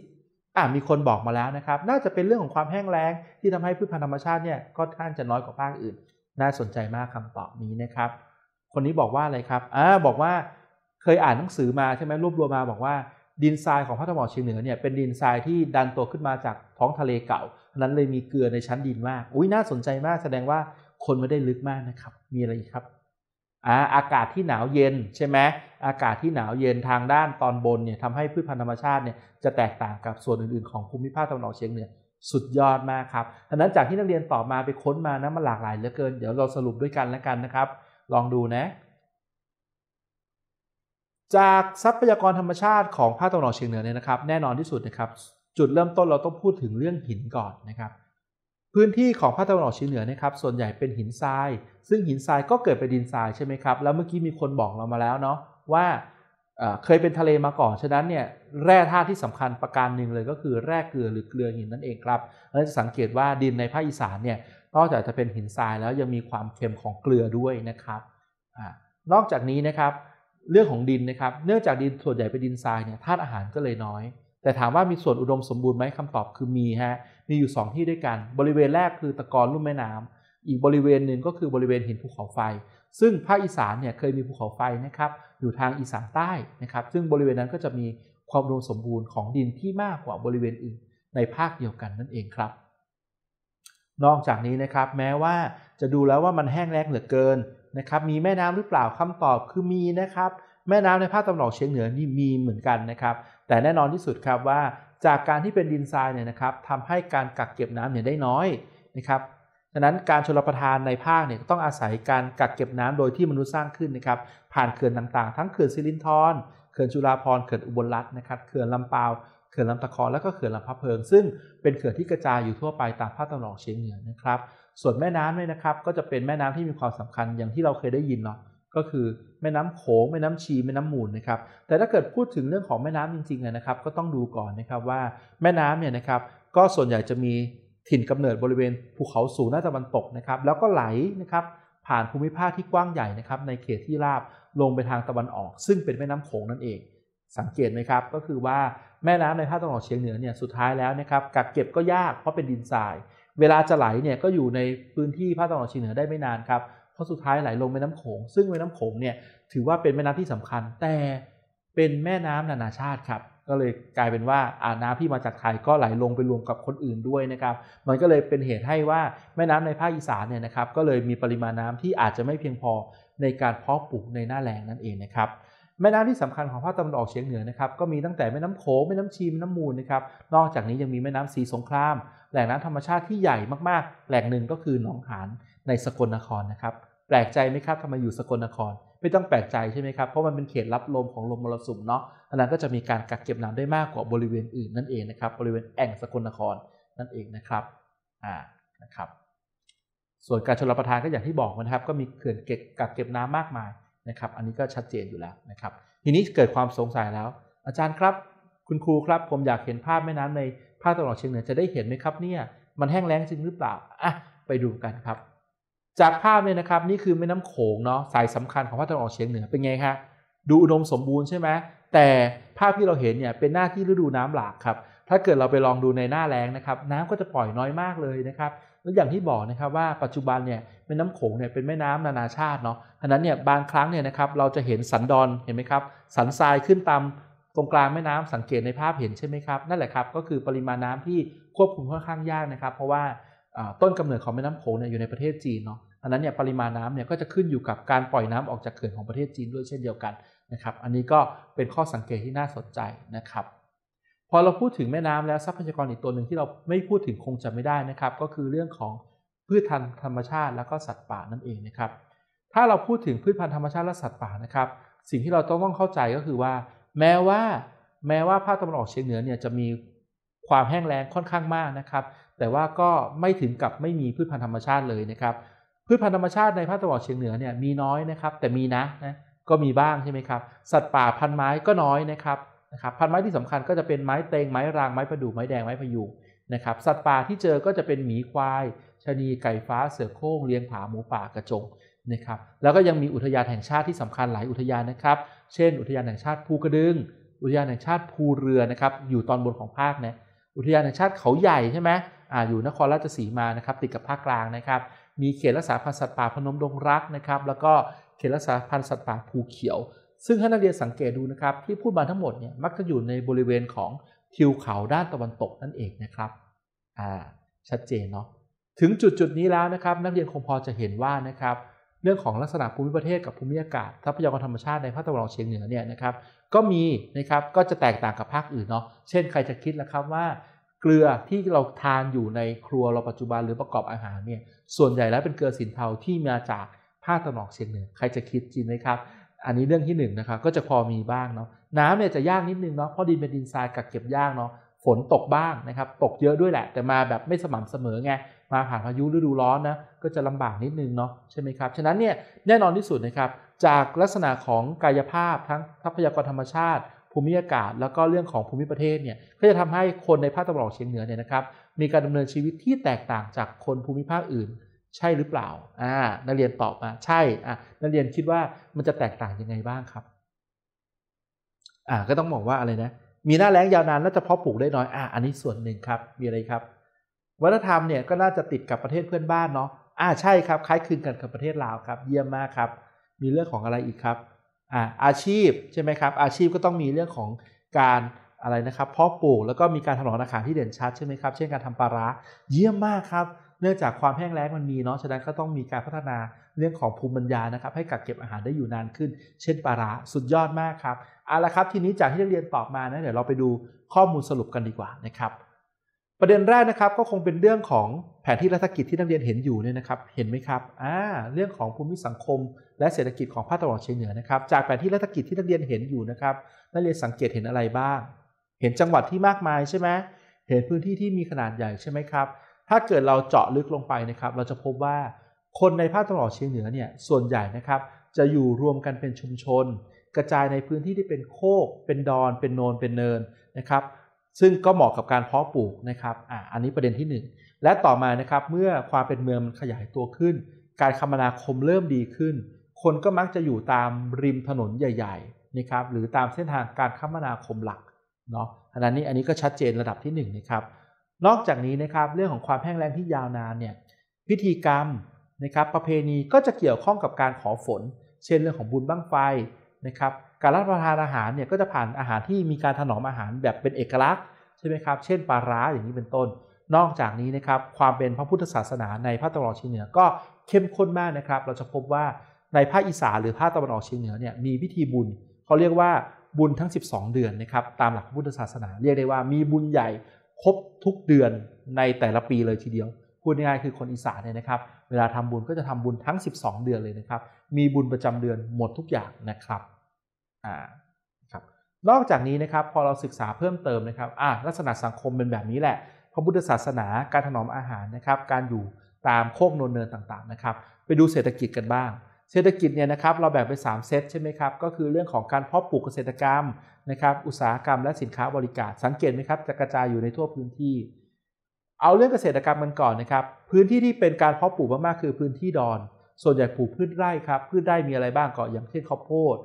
อ่ามีคนบอกมาแล้วนะครับ น่าจะเป็นเรื่องของความแห้งแล้งที่ทำให้พืชพันธุ์ธรรมชาติเนี่ยก็ท่านจะน้อยกว่าภาคอื่น น่าสนใจมากคำตอบนี้นะครับ คนนี้บอกว่าอะไรครับ อ่าบอกว่าเคยอ่านหนังสือมาใช่ไหมรวบรวมมาบอกว่าดินทรายของภาคตะวันออกเฉียงเหนือเนี่ยเป็นดินทรายที่ดันตัวขึ้นมาจากท้องทะเลเก่า นั้นเลยมีเกลือในชั้นดินมาก อุ้ยน่าสนใจมากแสดงว่าคนไม่ได้ลึกมากนะครับ มีอะไรอีกครับอากาศที่หนาวเย็น ใช่ไหมอากาศที่หนาวเย็นทางด้านตอนบนเนี่ยทำให้พืชพันธุ์ธรรมชาติเนี่ยจะแตกต่างกับส่วนอื่นๆของภูมิภาคตะวันออกเฉียงเหนือสุดยอดมากครับดังนั้นจากที่นักเรียนตอบมาไปค้นมานะมันหลากหลายเหลือเกินเดี๋ยวเราสรุปด้วยกันแล้วกันนะครับ ลองดูนะ จากทรัพยากรธรรมชาติของภาคตะวันออกเฉียงเหนือเนี่ยนะครับ แน่นอนที่สุดนะครับ จุดเริ่มต้นเราต้องพูดถึงเรื่องหินก่อนนะครับพื้นที่ของภาคตะวันออกเฉียงเหนือนะครับ ส่วนใหญ่เป็นหินทราย ซึ่งหินทรายก็เกิดเป็นดินทรายใช่ไหมครับ แล้วเมื่อกี้มีคนบอกเรามาแล้วเนาะว่าเคยเป็นทะเลมาก่อน ฉะนั้นเนี่ย แร่ธาตุที่สำคัญประการหนึ่งเลยก็คือแร่เกลือหรือเกลือหินนั่นเองครับ เราจะสังเกตว่าดินในภาคอีสานเนี่ย นอกจากจะเป็นหินทรายแล้วยังมีความเค็มของเกลือด้วยนะครับอนอกจากนี้นะครับ เรื่องของดินนะครับ เนื่องจากดินส่วนใหญ่เป็นดินทรายเนี่ยธาตุอาหารก็เลยน้อย แต่ถามว่ามีส่วนอุดมสมบูรณ์ไหมคำตอบคือมีฮะมีอยู่ 2 ที่ด้วยกันบริเวณแรกคือตะกอนลุ่มแม่น้ำ อีกบริเวณหนึ่งก็คือบริเวณหินภูเขาไฟ ซึ่งภาคอีสานเนี่ยเคยมีภูเขาไฟนะครับ อยู่ทางอีสานใต้นะครับ ซึ่งบริเวณนั้นก็จะมีความรวมสมบูรณ์ของดินที่มากกว่าบริเวณอื่นในภาคเดียวกันนั่นเองครับ นอกจากนี้นะครับ แม้ว่าจะดูแล้วว่ามันแห้งแล้งเหลือเกินนะครับ มีแม่น้ำหรือเปล่าคำตอบคือมีนะครับ แม่น้ำในภาคตะวันออกเฉียงเหนือนี่มีเหมือนกันนะครับ แต่แน่นอนที่สุดครับว่าจากการที่เป็นดินทรายเนี่ยนะครับทำให้การกักเก็บน้ำเนี่ยได้น้อยนะครับดังนั้นการชลประทานในภาคเนี่ยต้องอาศัยการกักเก็บน้ำโดยที่มนุษย์สร้างขึ้นนะครับผ่านเขื่อนต่างๆทั้งเขื่อนซิลินทอนเขื่อนจุฬาพรเขื่อนอุบลรัตน์นะครับเขื่อนลำปาวเขื่อนลำตะคอนและก็ เขื่อนลำพะเพิงซึ่งเป็นเขื่อนที่กระจายอยู่ทั่วไปตามภาคตะวันออกเฉียงเหนือนะครับส่วนแม่น้ำเนี่ยนะครับก็จะเป็นแม่น้ำที่มีความสำคัญอย่างที่เราเคยได้ยินเนาะก็คือแม่น้ำโขงแม่น้ำชีแม่น้ำมูลนะครับแต่ถ้าเกิดพูดถึงเรื่องของแม่น้ำจริงๆนะครับ ก็ต้องดูก่อนนะครับว่าแม่น้ำเนี่ยนะครับก็ส่วนใหญ่จะมีถิ่นกำเนิดบริเวณภูเขาสูงหน้าตะวันตกนะครับแล้วก็ไหลนะครับผ่านภูมิภาคที่กว้างใหญ่นะครับในเขตที่ราบลงไปทางตะวันออก ซึ่งเป็นแม่น้ำโขงนั่นเอง สังเกตไหมครับก็คือว่าแม่น้ำในภาคตะวันออกเฉียงเหนือเนี่ยสุดท้ายแล้วนะครับกักเก็บก็ยากเพราะเป็นดินทราย เวลาจะไหลเนี่ยก็อยู่ในพื้นที่ภาคตะวันออกเฉียงเหนือได้ไม่นานครับเพราะสุดท้ายไหลลงแม่น้ำโขง ซึ่งแม่น้ำโขงเนี่ยถือว่าเป็นแม่น้ำที่สำคัญ แต่เป็นแม่น้ำนานาชาติครับ ก็เลยกลายเป็นว่าอาน้ำที่มาจากไทยก็ไหลลงไปรวมกับคนอื่นด้วยนะครับ มันก็เลยเป็นเหตุให้ว่าแม่น้ำในภาคอีสานเนี่ยนะครับ ก็เลยมีปริมาณน้ำที่อาจจะไม่เพียงพอในการเพาะปลูกในหน้าแลงนั่นเองนะครับ แม่น้ำที่สำคัญของภาคตะวันออกเฉียงเหนือนะครับ ก็มีตั้งแต่แม่น้ำโขง แม่น้ำชีแม่น้ำมูลนะครับ นอกจากนี้ยังมีแม่น้ำสีสงคราม แหล่งน้ำธรรมชาติที่ใหญ่มากๆ แหล่งหนึ่งก็คือหนองหานในสกลนครนะครับแปลกใจไหมครับทำไมอยู่สกลนคร ไม่ต้องแปลกใจใช่ไหมครับเพราะมันเป็นเขตรับลมของลมมรสุมเนาะอันนั้นก็จะมีการกักเก็บน้ำได้มากกว่าบริเวณอื่นนั่นเองนะครับ บริเวณแอ่งสกลนครนั่นเองนะครับอ่านะครับ ส่วนการชลประทานก็อย่างที่บอกนะครับ ก็มีเขื่อนเก็บกักเก็บน้ำมากมายนะครับ อันนี้ก็ชัดเจนอยู่แล้วนะครับทีนี้เกิดความสงสัยแล้ว อาจารย์ครับ คุณครูครับผมอยากเห็นภาพแม่น้ำในภาคตะวันออกเฉียงเหนือจะได้เห็นไหมครับเนี่ย มันแห้งแล้งจริงหรือเปล่าอ่ะไปดูกันครับจากภาพเนี่ยนะครับ นี่คือแม่น้ำโขงเนาะ สายสำคัญของภาคตะวันออกเฉียงเหนือเป็นไงคะดูอุดมสมบูรณ์ใช่ไหมแต่ภาพที่เราเห็นเนี่ยเป็นหน้าที่ฤดูน้ำหลากครับ ถ้าเกิดเราไปลองดูในหน้าแล้งนะครับน้ำก็จะปล่อยน้อยมากเลยนะครับแล้วอย่างที่บอกนะครับว่าปัจจุบันเนี่ยแม่น้ำโขงเนี่ยเป็นแม่น้ำนานาชาติเนาะฉะนั้นเนี่ยบางครั้งเนี่ยนะครับเราจะเห็นสันดอนเห็นไหมครับ สันทรายขึ้นตามตรงกลางแม่น้ำสังเกตในภาพเห็นใช่ไหมครับนั่นแหละครับก็คือปริมาณน้ำที่ควบคุมค่อนข้างยากนะครับ เพราะว่าต้นกำเนิดของแม่น้ำโขงเนี่ยอยู่ในประเทศจีนเนาะอันนั้นเนี่ยปริมาณน้ำเนี่ยก็จะขึ้นอยู่กับการปล่อยน้ำออกจากเขื่อนของประเทศจีนด้วยเช่นเดียวกันนะครับ อันนี้ก็เป็นข้อสังเกตที่น่าสนใจนะครับ พอเราพูดถึงแม่น้ำแล้วทรัพยากรอีกตัวหนึ่งที่เราไม่พูดถึงคงจะไม่ได้นะครับ ก็คือเรื่องของพืชพันธุ์ธรรมชาติแล้วก็สัตว์ป่านั่นเองนะครับ ถ้าเราพูดถึงพืชพันธุ์ธรรมชาติและสัตว์ป่านะครับ สิ่งที่เราต้องต้องเข้าใจก็คือว่า แม้ว่าแม้ว่าภาคตะวันออกเฉียงเหนือเนี่ยจะมีความแห้งแล้งค่อนข้างมากนะครับ แต่ว่าก็ไม่ถึงกับไม่มีพืชพันธุ์ธรรมชาติเลยนะครับพืชพันธุ์ธรรมชาติในภาคตะวันออกเฉียงเหนือเนี่ยมีน้อยนะครับแต่มีนะนะก็มีบ้างใช่ไหมครับสัตว์ป่าพันไม้ก็น้อยนะครับนะครับพันไม้ที่สำคัญก็จะเป็นไม้เตงไม้รางไม้ประดู่ไม้แดงไม้พยุงนะครับ สัตว์ป่าที่เจอก็จะเป็นหมีควายชนีไก่ฟ้าเสือโคร่งเลี้ยงผาหมูป่ากระจงนะครับ แล้วก็ยังมีอุทยานแห่งชาติที่สำคัญหลายอุทยานนะครับ เช่นอุทยานแห่งชาติภูกระดึงอุทยานแห่งชาติภูเรือนะครับอยู่ตอนบนของภาคนะอุทยานแห่งชาติเขาใหญ่ใช่ไหมออยู่นครราชสีมานะครับติดกับภาคกลางนะครับมีเขตรักษาพันธุ์สัตว์ป่าพนมดงรักนะครับแล้วก็เขตรักษาพันธุ์สัตว์ป่าภูเขียว ซึ่งให้นักเรียนสังเกตดูนะครับที่พูดมาทั้งหมดเนี่ยมักจะอยู่ในบริเวณของทิวเขาด้านตะวันตกนั่นเองนะครับอ่าชัดเจนเนาะถึงจุดจุดนี้แล้วนะครับ นักเรียนคงพอจะเห็นว่านะครับเรื่องของลักษณะภูมิประเทศกับภูมิอากาศทรัพยากรธรรมชาติในภาคตะวันออกเฉียงเหนือเนี่ยนะครับ ก็มีนะครับก็จะแตกต่างกับภาคอื่นเนาะเช่นใครจะคิดละครับว่า เกลือที่เราทานอยู่ในครัวเราปัจจุบันหรือประกอบอาหารเนี่ยส่วนใหญ่แล้วเป็นเกลือสินเทาที่มาจากภาคตะนอกเชียงเหนือ ใครจะคิดจริงไหมครับ อันนี้เรื่องที่1นนะครับ ก็จะพอมีบ้างเนาะ น้ำเนี่ยจะยากนิดนึงเนาะ เพราะดินเป็นดินทรายกักเก็บยากเนาะ ฝนตกบ้างนะครับ ตกเยอะด้วยแหละ แต่มาแบบไม่สม่ำเสมอไง มาผ่านพายุฤดูร้อนนะ ก็จะลำบากนิดนึงเนาะ ใช่ไหมครับ ฉะนั้นเนี่ย แน่นอนที่สุดนะครับ จากลักษณะของกายภาพทั้งทรัพยากรธรรมชาติ ภูมิอากาศ แล้วก็เรื่องของภูมิประเทศเนี่ย ก็จะทำให้คนในภาคตะวันออกเฉียงเหนือเนี่ยนะครับมีการดำเนินชีวิตที่แตกต่างจากคนภูมิภาคอื่น ใช่หรือเปล่า อ่านักเรียนตอบมา ใช่ อ่านักเรียนคิดว่ามันจะแตกต่างยังไงบ้างครับ อ่า ก็ต้องบอกว่าอะไรนะ มีหน้าแล้งยาวนานแลวจะเพาะปลูกได้น้อย อ่า อันนี้ส่วนหนึ่งครับ มีอะไรครับ วัฒนธรรมเนี่ย ก็น่าจะติดกับประเทศเพื่อนบ้านเนาะ อ่า ใช่ครับ คล้ายคลึงกันกับประเทศลาวครับ เยี่ยมมากครับ มีเรื่องของอะไรอีกครับ อ่า อาชีพใช่ไหมครับ อาชีพก็ต้องมีเรื่องของการอะไรนะครับเพาะปลูกแล้วก็มีการถนอมอาหารที่เด่นชัดใช่ไหมครับ เช่นการทำปลาร้าเยี่ยมมากครับ เนื่องจากความแห้งแล้งมันมีเนาะ ฉะนั้นก็ต้องมีการพัฒนาเรื่องของภูมิปัญญานะครับ ให้กักเก็บอาหารได้อยู่นานขึ้น เช่นปลาร้าสุดยอดมากครับเอาละครับ ทีนี้จากที่เรียนตอบมานะเดี๋ยวเราไปดูข้อมูลสรุปกันดีกว่านะครับ ประเด็นแรกนะครับ ก็คงเป็นเรื่องของแผนที่รัฐกิจที่นักเรียนเห็นอยู่เนี่ยนะครับ เห็นไหมครับ อ่า เรื่องของภูมิสังคม และเศรษฐกิจของภาคตะวันออกเฉียงเหนือนะครับ จากแผนที่รัฐกิจที่นักเรียนเห็นอยู่นะครับนักเรียนสังเกตเห็นอะไรบ้างเห็นจังหวัดที่มากมายใช่ไหม เห็นพื้นที่ที่มีขนาดใหญ่ใช่ไหมครับ ถ้าเกิดเราเจาะลึกลงไปนะครับ เราจะพบว่าคนในภาคตะวันออกเฉียงเหนือเนี่ย ส่วนใหญ่นะครับ จะอยู่รวมกันเป็นชุมชน กระจายในพื้นที่ที่เป็นโคก เป็นดอน เป็นโนนเป็นเนินนะครับ ซึ่งก็เหมาะกับการเพาะปลูกนะครับ อ่า อันนี้ประเด็นที่ 1 และต่อมานะครับ เมื่อความเป็นเมืองมันขยายตัวขึ้น การคมนาคมเริ่มดีขึ้น คนก็มักจะอยู่ตามริมถนนใหญ่ๆ นะครับ หรือตามเส้นทางการคมนาคมหลักเนาะขณนนี้อันนี้ก็ชัดเจนระดับที่1นนะครับ นอกจากนี้นะครับเรื่องของความแห้งแล้งที่ยาวนานเนี่ยพิธีกรรมนะครับประเพณีก็จะเกี่ยวข้องกับการขอฝน เช่นเรื่องของบุญบั้งไฟนะครับการรับประทานอาหารเนี่ยก็จะผ่านอาหารที่มีการถนอมอาหารแบบเป็นเอกลักษณ์ใช่ไหมครับเช่นปลาร้าอย่างนี้เป็นต้น นอกจากนี้นะครับความเป็นพระพุทธศาสนาในภาคตะวันออกเฉียงเหนือก็เข้มข้นมากนะครับเราจะพบว่าในภาคอีสานหรือภาคตะวันออกเฉียงเหนือเนี่ยมีพิธีบุญเขาเรียกว่าบุญทั้ง 12 เดือนนะครับ ตามหลักพุทธศาสนาเรียกได้ว่ามีบุญใหญ่ ครบทุกเดือนในแต่ละปีเลยทีเดียวพูดง่ายๆคือคนอีสานเนี่ยนะครับเวลาทำบุญก็จะทำบุญทั้ง 12 เดือนเลยนะครับมีบุญประจำเดือนหมดทุกอย่างนะครับอ่าครับนอกจากนี้นะครับพอเราศึกษาเพิ่มเติมนะครับอ่าลักษณะสังคมเป็นแบบนี้แหละพระพุทธศาสนาการถนอมอาหารนะครับการอยู่ตามโคกโนนเนินต่างๆนะครับไปดูเศรษฐกิจกันบ้างเศรษฐกิจเนี่ยนะครับเราแบ่งเป็น3เซตใช่ไหมครับ ก็คือเรื่องของการเพาะปลูกเกษตรกรรมนะครับ อุตสาหกรรมและสินค้าบริการสังเกตไหมครับจะกระจายอยู่ในทั่วพื้นที่ เอาเรื่องเกษตรกรรมกันก่อนนะครับ พื้นที่ที่เป็นการเพาะปลูกมาก ๆ คือพื้นที่ดอน ส่วนใหญ่ปลูกพืชไร่ครับพืชไร่มีอะไรบ้างก็อย่างเช่นข้าวโพด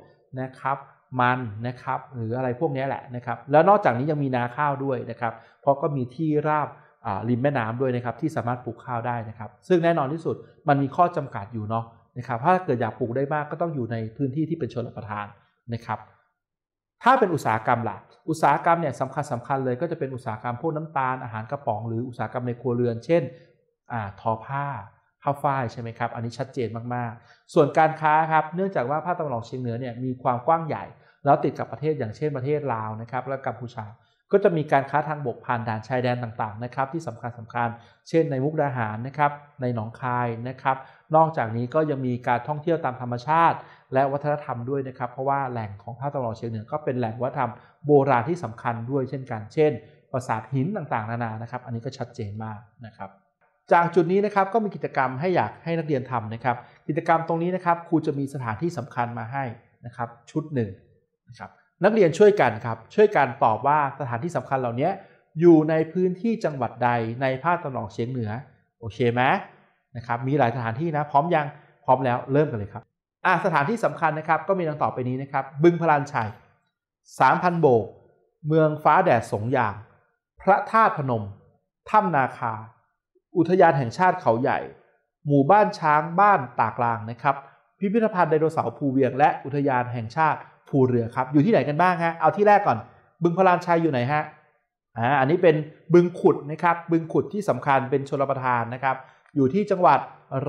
นะครับ มันนะครับ หรืออะไรพวกนี้แหละนะครับ แล้วนอกจากนี้ยังมีนาข้าวด้วยนะครับ เพราะก็มีที่ราบริมแม่น้ำด้วยนะครับที่สามารถปลูกข้าวได้นะครับ ซึ่งแน่นอนที่สุดมันมีข้อจำกัดอยู่เนาะนะครับ ถ้าเกิดอยากปลูกได้มากก็ต้องอยู่ในพื้นที่ที่เป็นชนประทานนะครับ ถ้าเป็นอุตสาหกรรมล่ะอุตสาหกรรมเนี่ยสำคัญสำคัญเลยก็จะเป็นอุตสาหกรรมพวกน้ำตาลอาหารกระป๋องหรืออุตสาหกรรมในครัวเรือน เช่น ทอผ้าผ้าฝ้ายใช่ไหมครับ อันนี้ชัดเจนมากๆ ส่วนการค้าครับ เนื่องจากว่าภาคตะวันออกเฉียงเหนือเนี่ยมีความกว้างใหญ่แล้วติดกับประเทศอย่างเช่นประเทศลาวนะครับ และกัมพูชา ก็จะมีการค้าทางบกผ่านด่านชายแดนต่างๆนะครับ ที่สำคัญสำคัญ เช่น ในมุกดาหารนะครับ ในหนองคายนะครับนอกจากนี้ก็ยังมีการท่องเที่ยวตามธรรมชาติ และวัฒนธรรมด้วยนะครับเพราะว่าแหล่งของภาคตะวันออกเฉียงเหนือก็เป็นแหล่งวัฒนธรรมโบราณที่สำคัญด้วยเช่นกันเช่น ปราสาทหินต่างๆ นานานะครับอันนี้ก็ชัดเจนมากนะครับจากจุดนี้นะครับก็มีกิจกรรมให้อยากให้นักเรียนทำนะครับ กิจกรรมตรงนี้นะครับครูจะมีสถานที่สำคัญมาให้นะครับชุดหนึ่งนะครับนักเรียนช่วยกันครับช่วยกันตอบว่าสถานที่สำคัญเหล่านี้อยู่ในพื้นที่จังหวัดใดในภาคตะวันออกเฉียงเหนือโอเคไหมนะครับมีหลายสถานที่นะ พร้อมยัง พร้อมแล้ว เริ่มกันเลยครับอ่าสถานที่สำคัญนะครับ ก็มีดังต่อไปนี้นะครับ บึงพลานชัย3,000โบก เมืองฟ้าแดดสงยาง พระธาตุพนม ถ้ำนาคา อุทยานแห่งชาติเขาใหญ่ หมู่บ้านช้างบ้านตากลางนะครับ พิพิธภัณฑ์ไดโนเสาร์ภูเวียงและอุทยานแห่งชาติภูเรือครับ อยู่ที่ไหนกันบ้างฮะเอาที่แรกก่อน บึงพลานชัยอยู่ไหนฮะอ่าอันนี้เป็นบึงขุดนะครับ บึงขุดที่สำคัญเป็นชลประทานนะครับอยู่ที่จังหวัด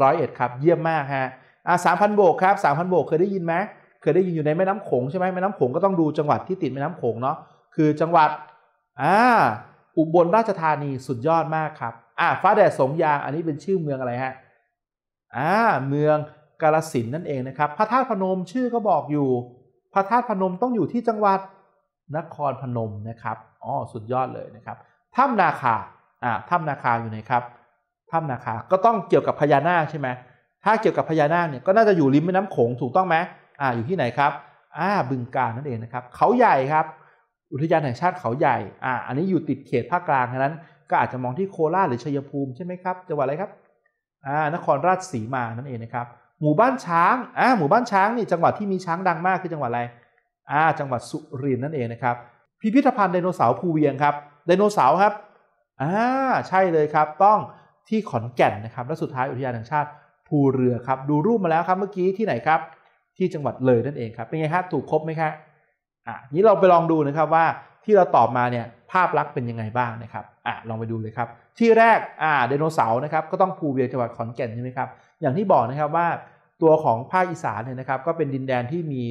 ร้อยเอ็ดครับเยี่ยมมากฮะอ่สามพันโบกครับสามพันโบกเคยได้ยินไหมเคยได้ยินอยู่ในแม่น้ำโขงใช่ไหมแม่น้ำโขงก็ต้องดูจังหวัดที่ติดแม่น้ำโขงเนาะคือจังหวัดอ่าอุบลราชธานีสุดยอดมากครับอ่าฟ้าแดดสงยางอันนี้เป็นชื่อเมืองอะไรฮะอ่าเมืองกาลสินนั่นเองนะครับพระธาตุพนมชื่อก็บอกอยู่พระธาตุพนมต้องอยู่ที่จังหวัดนครพนมนะครับอ๋อสุดยอดเลยนะครับถ้ำนาคาอ่าถ้ำนาคาอยู่ไหนครับถ้ำนาคา ก็ต้องเกี่ยวกับพญานาคใช่ไหม ถ้าเกี่ยวกับพญานาคเนี่ย ก็น่าจะอยู่ริมแม่น้ำโขงถูกต้องไหมอ่า อยู่ที่ไหนครับ อ่า บึงกาฬนั่นเองนะครับ เขาใหญ่ครับ อุทยานแห่งชาติเขาใหญ่ อ่า อันนี้อยู่ติดเขตภาคกลางฉะนั้น ก็อาจจะมองที่โคราชหรือชัยภูมิใช่ไหมครับ จังหวัดอะไรครับ อ่า นครราชสีมานั่นเองนะครับ หมู่บ้านช้าง อ่า หมู่บ้านช้างนี่จังหวัดที่มีช้างดังมากคือจังหวัดอะไร อ่า จังหวัดสุรินทร์นั่นเองนะครับ พิพิธภัณฑ์ไดโนเสาร์ภูเวียงครับ ไดโนเสาร์ครับอ่าใช่เลยครับ ต้องที่ขอนแก่นนะครับ และสุดท้ายอุทยานแห่งชาติ ภูเรือครับ ดูรูปมาแล้วครับเมื่อกี้ที่ไหนครับ ที่จังหวัดเลยนั่นเองครับ เป็นไงครับ ถูกครบไหมครับอ่ะนี้เราไปลองดูนะครับว่าที่เราตอบมาเนี่ยภาพลักษณ์เป็นยังไงบ้างนะครับอ่ะลองไปดูเลยครับที่แรกอ่าไดโนเสาร์นะครับก็ต้องภูเวียจังหวัดขอนแก่นใช่ไหมครับอย่างที่บอกนะครับว่าตัวของ ภาคอีสานเนี่ยนะครับ ก็เป็นดินแดนที่มี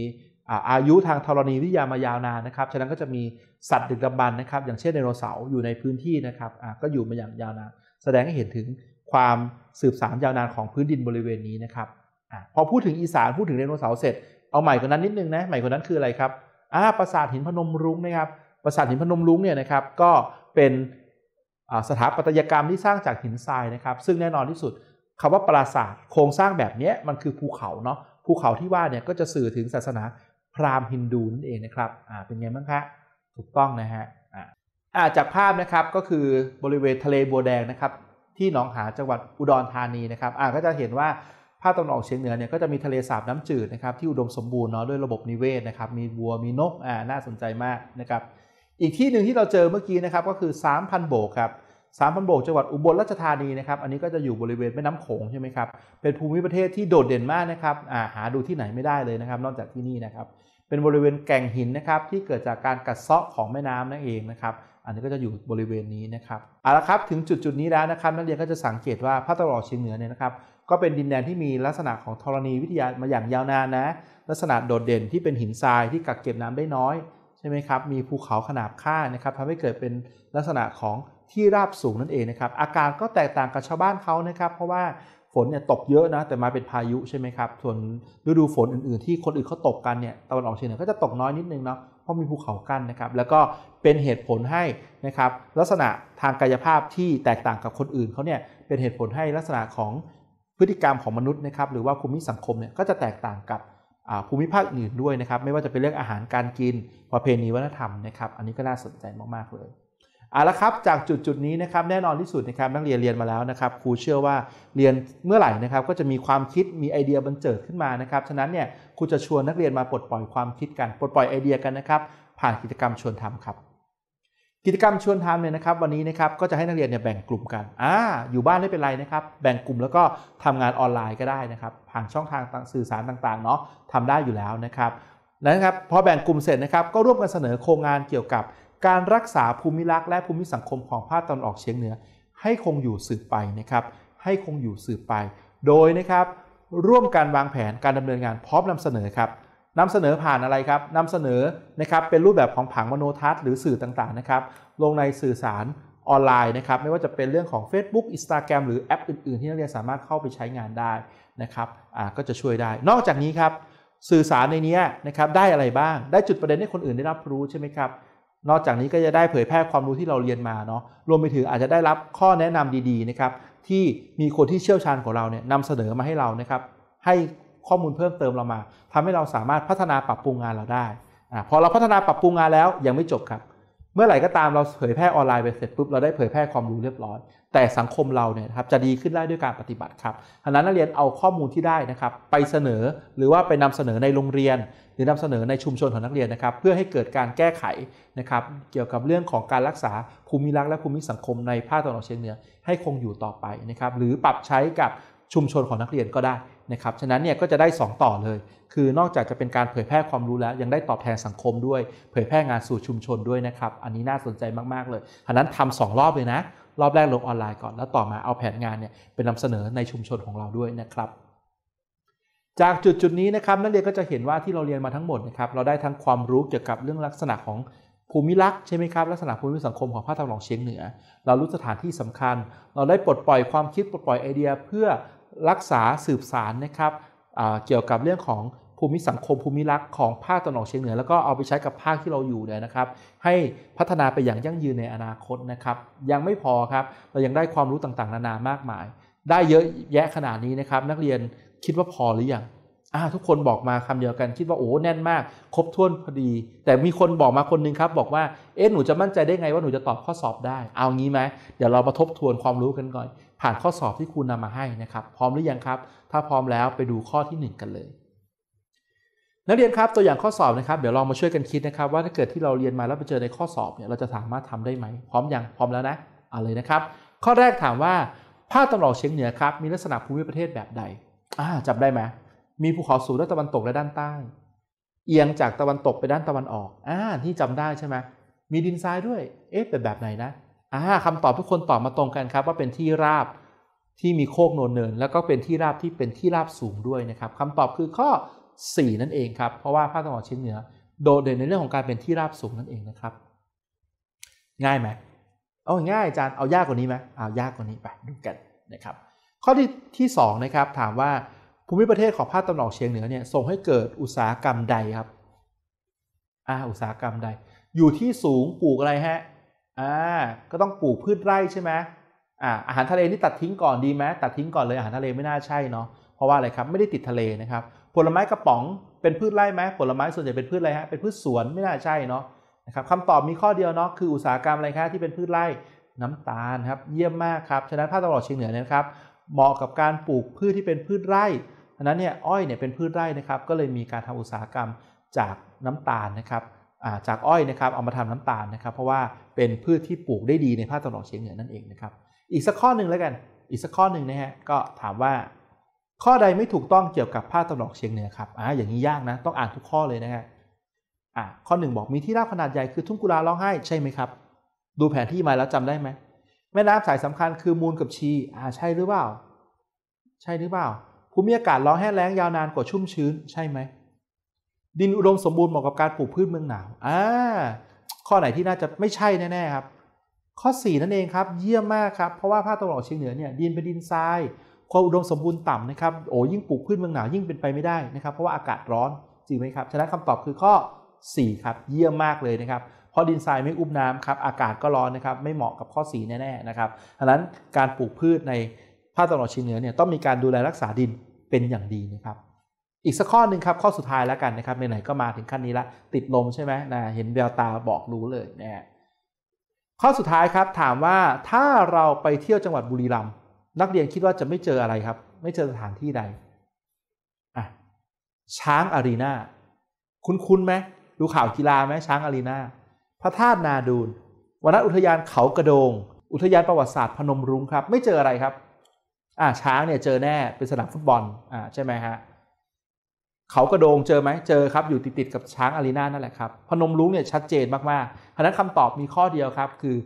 อายุทางธรณีวิทยามายาวนานนะครับฉะนั้นก็จะมีสัตว์ดึกดำบรรพ์นะครับ อย่างเช่นไดโนเสาร์อยู่ในพื้นที่นะครับก็อยู่มาอย่างยาวนานแสดงให้เห็นถึงความสืบสานยาวนานของพื้นดินบริเวณนี้นะครับอพอพูดถึงอีสานพูดถึงไดโนเสาร์เสร็จ เอาใหม่กว่านั้นนิดนึงนะใหม่กว่านั้นคืออะไรครับอ่าปราสาทหินพนมรุ้งนะครับปราสาทหินพนมรุ้งเนี่ยนะครับก็เป็นสถาปัตยกรรมที่สร้างจากหินทรายนะครับ ซึ่งแน่นอนที่สุดคำว่าปราสาทโครงสร้างแบบนี้มันคือภูเขาเนาะภูเขาที่ว่าเนี่ยก็จะสื่อถึงศาสนาพราหมณ์ฮินดูนั่นเองนะครับอ่าเป็นไงบ้างคะถูกต้องนะฮะอาจากภาพนะครับก็คือบริเวณทะเลบัวแดงนะครับที่หนองหาจังหวัดอุดรธานีนะครับอ่าก็จะเห็นว่าภาคตะวันออกเฉียงเหนือเนี่ยก็จะมีทะเลสาบน้ำจืดนะครับที่อุดมสมบูรณ์เนาะด้วยระบบนิเวศนะครับมีวัวมีนกอ่าน่าสนใจมากนะครับ อีกที่หนึ่งที่เราเจอเมื่อกี้นะครับก็คือ 3,000โบกครับ3,000โบก จังหวัดอุบลราชธานีนะครับอันนี้ก็จะอยู่บริเวณแม่น้ำโขงใช่ไหมครับเป็นภูมิประเทศที่โดดเด่นมากนะครับอ่าหาดูที่ไหนไม่ได้เลยนะครับ นอกจากที่นี่นะครับ เป็นบริเวณแก่งหินนะครับ ที่เกิดจากการกัดเซาะของแม่น้ำนั่นเองนะครับอันนี้ก็จะอยู่บริเวณนี้นะครับเอาละครับ ถึงจุดจุดนี้แล้วนะครับนักเรียนก็จะสังเกตว่าภาคตะวันออกเฉียงเหนือเนี่ยนะครับก็เป็นดินแดนที่มีลักษณะของธรณีวิทยามาอย่างยาวนานนะ ลักษณะโดดเด่นที่เป็นหินทรายที่กักเก็บน้ำได้น้อยใช่ไหมครับมีภูเขาขนาบข้างนะครับทำให้เกิดเป็นลักษณะของที่ราบสูงนั่นเองนะครับอากาศก็แตกต่างกับชาวบ้านเขานะครับเพราะว่าฝนเนี่ยตกเยอะนะแต่มาเป็นพายุใช่ไหมครับส่วนฤดูฝนอื่นๆ ที่คนอื่นเขาตกกันเนี่ยตะวันออกเฉียงเหนือก็จะตกน้อยนิดนึงเนาะเพราะมีภูเขากั้นนะครับ แล้วก็เป็นเหตุผลให้นะครับ ลักษณะทางกายภาพที่แตกต่างกับคนอื่นเขาเนี่ยเป็นเหตุผลให้ลักษณะของพฤติกรรมของมนุษย์นะครับ หรือว่าภูมิสังคมเนี่ยก็จะแตกต่างกับภูมิภาคอื่นด้วยนะครับ ไม่ว่าจะเป็นเรื่องอาหารการกิน ประเพณีวัฒนธรรมนะครับอันนี้ก็น่าสนใจมากๆเลยเอาละครับจากจุดจุดนี้นะครับแน่นอนที่สุดนะครับนักเรียนเรียนมาแล้วนะครับครูเชื่อว่าเรียนเมื่อไหร่นะครับก็จะมีความคิดมีไอเดียบันเจิดขึ้นมานะครับ ฉะนั้นเนี่ยครูจะชวนนักเรียนมาปลดปล่อยความคิดกันปลดปล่อยไอเดียกันนะครับผ่านกิจกรรมชวนทำครับ กิจกรรมชวนทำเนี่ยนะครับวันนี้นะครับก็จะให้นักเรียนเนี่ยแบ่งกลุ่มกันอ่าอยู่บ้านไม่เป็นไรนะครับแบ่งกลุ่มแล้วก็ทำงานออนไลน์ก็ได้นะครับ ผ่านช่องทางสื่อสารต่างๆเนาะทำได้อยู่แล้วนะครับนะครับพอแบ่งกลุ่มเสร็จนะครับก็ร่วมกันเสนอโครงงานเกี่ยวกับการรักษาภูมิลักษณ์และภูมิสังคมของภาคตะวันออกเฉียงเหนือ ให้คงอยู่สืบไปนะครับให้คงอยู่สืบไป โดยนะครับร่วมการวางแผนการดำเนินงานพร้อมนำเสนอครับนำเสนอผ่านอะไรครับนำเสนอนะครับเป็นรูปแบบของผังมโนทัศน์หรือสื่อต่างๆนะครับลงในสื่อสารออนไลน์นะครับไม่ว่าจะเป็นเรื่องของ Facebook Instagram หรือแอปอื่นๆ ที่นักเรียนสามารถเข้าไปใช้งานได้นะครับก็จะช่วยได้ นอกจากนี้ครับ สื่อสารในนี้นะครับได้อะไรบ้าง ได้จุดประเด็นให้คนอื่นได้รับรู้ใช่ไหมครับนอกจากนี้ก็จะได้เผยแพร่ความรู้ที่เราเรียนมาเนาะ รวมไปถึงอาจจะได้รับข้อแนะนำดีๆนะครับที่มีคนที่เชี่ยวชาญของเราเนี่ยนำเสนอมาให้เรานะครับ ให้ข้อมูลเพิ่มเติมเรามา ทำให้เราสามารถพัฒนาปรับปรุงงานเราได้อพอเราพัฒนาปรับปรุงงานแล้วยังไม่จบครับเมื่อไหร่ก็ตามเราเผยแพร่ออนไลน์ไปเสร็จปุ๊บเราได้เผยแพร่ความรู้เรียบร้อย แต่สังคมเราเนี่ยครับจะดีขึ้นได้ด้วยการปฏิบัติครับดังนั้นนักเรียนเอาข้อมูลที่ได้นะครับไปเสนอหรือว่าไปนำเสนอในโรงเรียน หรือนำเสนอในชุมชนของนักเรียนนะครับเพื่อให้เกิดการแก้ไขนะครับเกี่ยวกับเรื่องของการรักษาภูมิรักษ์และภูมิสังคมในภาคตะวันออกเฉียงเหนือ ให้คงอยู่ต่อไปนะครับหรือปรับใช้กับชุมชนของนักเรียนก็ได้นะครับ ฉะนั้นเนี่ยก็จะได้ 2 ต่อเลย คือนอกจากจะเป็นการเผยแพร่ความรู้แล้ว ยังได้ตอบแทนสังคมด้วย เผยแพร่งานสู่ชุมชนด้วยนะครับ อันนี้น่าสนใจมาก ๆ เลยฉะนั้นทำ 2 รอบเลยนะ รอบแรกลงออนไลน์ก่อน แล้ว ต่อมาเอาแผนงานเนี่ยเป็นนำเสนอในชุมชนของเราด้วยนะครับ จากจุดจุดนี้นะครับ นักเรียนก็จะเห็นว่าที่เราเรียนมาทั้งหมดนะครับ เราได้ทั้งความรู้เกี่ยวกับเรื่องลักษณะของภูมิลักษณ์ใช่ไหมครับ ลักษณะภูมิสังคมของภาคตะวันออกเฉียงเหนือ เรารู้สถานที่สำคัญ เราได้ปลดปล่อยความคิดปลดปล่อยไอเดียเพื่อรักษาสืบสารนะครับเกี่ยวกับเรื่องของภูมิสังคมภูมิรักษ์ของภาคตะวันออกเชียงเหนือแล้วก็เอาไปใช้กับภาคที่เราอยู่เนี่ยนะครับ ให้พัฒนาไปอย่างยั่งยืนในอนาคตนะครับยังไม่พอครับเรายังได้ความรู้ต่างๆนานามากมาย ได้เยอะแยะขนาดนี้นะครับ นักเรียนคิดว่าพอหรือยังทุกคนบอกมาคำเดียวกัน คิดว่าโอ้แน่นมากครบถ้วนพอดี แต่มีคนบอกมาคนนึงครับบอกว่าเอ๊ะหนูจะมั่นใจได้ไงว่าหนูจะตอบข้อสอบได้ เอางี้ไหมเดี๋ยวเรามาทบทวนความรู้กันก่อนผ่านข้อสอบที่ครูนำมาให้นะครับ พร้อมหรือยังครับ ถ้าพร้อมแล้วไปดูข้อที่ 1 กันเลย นักเรียนครับตัวอย่างข้อสอบนะครับเดี๋ยวลองมาช่วยกันคิดนะครับ ว่าถ้าเกิดที่เราเรียนมาแล้วไปเจอในข้อสอบเนี่ยเราจะสามารถทำได้ไหมพร้อมยัง พร้อมแล้วนะเอาเลยนะครับ ข้อแรกถามว่า ภาคตะวันออกเฉียงเหนือครับ มีลักษณะภูมิประเทศแบบใด อ่าจับได้ไหมมีภูเขาสูงด้านตะวันตกและด้านใต้เอียงจากตะวันตกไปด้านตะวันออก อ่าที่จำได้ใช่ไหมมีดินทรายด้วยเอ๊ะแ็นแบบไหนนะอ่า คำตอบทุกคนตอบมาตรงกันครับว่าเป็นที่ราบที่มีโคกโนนเนิน แล้วก็เป็นที่ราบที่เป็นที่ราบสูงด้วยนะครับคำตอบคือข้อ 4 นั่นเองครับเพราะว่าภาคตะวันออกเฉียงเหนือ โดดเด่นในเรื่องของการเป็นที่ราบสูงนั่นเองนะครับ ง่ายไหมเอาง่ายอาจารย์เอายากกว่านี้ไหมเอายากกว่านี้ไปดูกันนะครับ ข้อที่ที่ 2 นะครับ ถามว่าภูมิประเทศของภาคตะวันออกเฉียงเหนือเนี่ยส่งให้เกิดอุตสาหกรรมใดครับอ่าอุตสาหกรรมใด อยู่ที่สูงปลูกอะไรฮะอ่าก็ต้องปลูกพืชไร่ใช่ไหมอ่าอาหารทะเลนี่ตัดทิ้งก่อนดีไหมตัดทิ้งก่อนเลยอาหารทะเลไม่น่าใช่เนาะเพราะว่าอะไรครับไม่ได้ติดทะเลนะครับผลไม้กระป๋องเป็นพืชไร่ไหมผลไม้ส่วนใหญ่เป็นพืชอะไรฮะเป็นพืชสวนไม่น่าใช่เนาะนะครับคำตอบมีข้อเดียวเนาะคืออุตสาหกรรมอะไรครับที่เป็นพืชไร่น้ำตาลครับ เยี่ยมมากครับฉะนั้นภาคตะวันออกเฉียงเหนือเนี่ยครับ เหมาะกับการปลูกพืชที่เป็นพืชไร่ฉะนั้นเนี่ยอ้อยเนี่ยเป็นพืชไร่นะครับก็เลยมีการทำอุตสาหกรรมจากน้ำตาลนะครับจากอ้อยนะครับเอามาทำน้ำตาลนะครับ เพราะว่าเป็นพืชที่ปลูกได้ดีในภาคตะวันออกเฉียงเหนือนั่นเองนะครับอีกสักข้อหนึ่งแล้วกัน อีกสักข้อหนึ่งนะฮะก็ถามว่า ข้อใดไม่ถูกต้องเกี่ยวกับภาคตะวันออกเฉียงเหนือครับอ่าอย่างนี้ยากนะต้องอ่านทุกข้อเลยนะฮะอ่าข้อหนึ่งบอกมีที่ราบขนาดใหญ่คือทุ่งกุลาร้องไห้ใช่ไหมครับดูแผนที่มาแล้วจำได้ไหมแม่น้ำสายสำคัญคือมูลกับชีอ่าใช่หรือเปล่าใช่หรือเปล่าภูมิอากาศร้อนแห้งแล้งยาวนานกว่าชุ่มชื้นใช่ไหมดินอุดมสมบูรณ์เหมาะกับการปลูกพืชเมืองหนาวอ่า ข้อไหนที่น่าจะไม่ใช่แน่ ๆ ครับ ข้อ4นั่นเองครับเยี่ยมมากครับ เพราะว่าภาคตะวันออกเฉียงเหนือเนี่ยดินเป็นดินทราย ความอุดมสมบูรณ์ต่ำนะครับ โอ้ยิ่งปลูกพืชเมืองหนาวยิ่งเป็นไปไม่ได้นะครับ เพราะว่าอากาศร้อน จริงไหมครับฉะนั้นคำตอบคือข้อ4ครับ เยี่ยมมากเลยนะครับ เพราะดินทรายไม่อุ้มน้ำครับอากาศก็ร้อนนะครับไม่เหมาะกับข้อ4แน่ๆนะครับ ฉะนั้นการปลูกพืชในภาคตะวันออกเฉียงเหนือเนี่ยต้องมีการดูแลรักษาดินเป็นอย่างดีนะครับอีกสักข้อหนึ่งครับข้อสุดท้ายแล้วกันนะครับไหนๆก็มาถึงขั้นนี้ละ ติดลมใช่ไหมนะเห็นแววตาบอกรู้เลยนะข้อสุดท้ายครับ ถามว่าถ้าเราไปเที่ยวจังหวัดบุรีรัมย์นักเรียนคิดว่าจะไม่เจออะไรครับ ไม่เจอสถานที่ใดอ่ะช้างอารีนาคุ้นๆไหมดูข่าวกีฬาไหมช้างอารีนาพระธาตุนาดูนวนอุทยานเขากระโดง อุทยานประวัติศาสตร์พนมรุ้งครับ ไม่เจออะไรครับ อ่าช้างเนี่ย เจอแน่ เป็นสนามฟุตบอลอ่าใช่ไหมฮะเขากระโดงเจอไหม เจอครับ อยู่ติดติดกับช้างอารีนานั่นแหละครับ พนมรุ้งเนี่ยชัดเจนมากๆเพราะนั้นคำตอบมีข้อเดียวครับคือ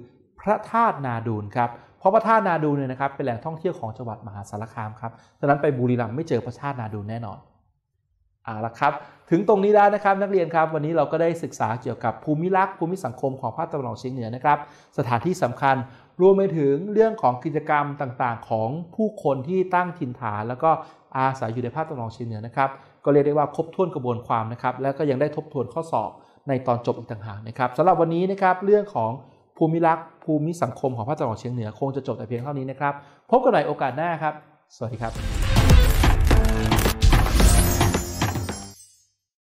พระธาตุนาดูนครับ เพราะพระธาตุนาดูนเนี่ยนะครับเป็นแหล่งท่องเที่ยวของจังหวัดมหาสารคามครับ ฉะนั้นไปบุรีรัมย์ไม่เจอพระธาตุนาดูนแน่นอนเอาละครับ ถึงตรงนี้แล้วนะครับนักเรียนครับ วันนี้เราก็ได้ศึกษาเกี่ยวกับภูมิลักษณ์ภูมิสังคมของภาคตะวันออกเฉียงเหนือนะครับ สถานที่สำคัญ รวมไปถึงเรื่องของกิจกรรมต่างๆ ของผู้คนที่ตั้งถิ่นฐาน แล้วก็อาศัยอยู่ในภาคตะวันออกเฉียงเหนือนะครับก็เรียกได้ว่าครบถ้วนกระบวนความนะครับ แล้วก็ยังได้ทบทวนข้อสอบในตอนจบอีกต่างหากนะครับสำหรับวันนี้นะครับ เรื่องของภูมิลักษ์ภูมิสังคมของภาคตะวันออกเฉียงเหนือคงจะจบแต่เพียงเท่านี้นะครับ พบกันใหม่โอกาสหน้าครับ สวัสดีครับ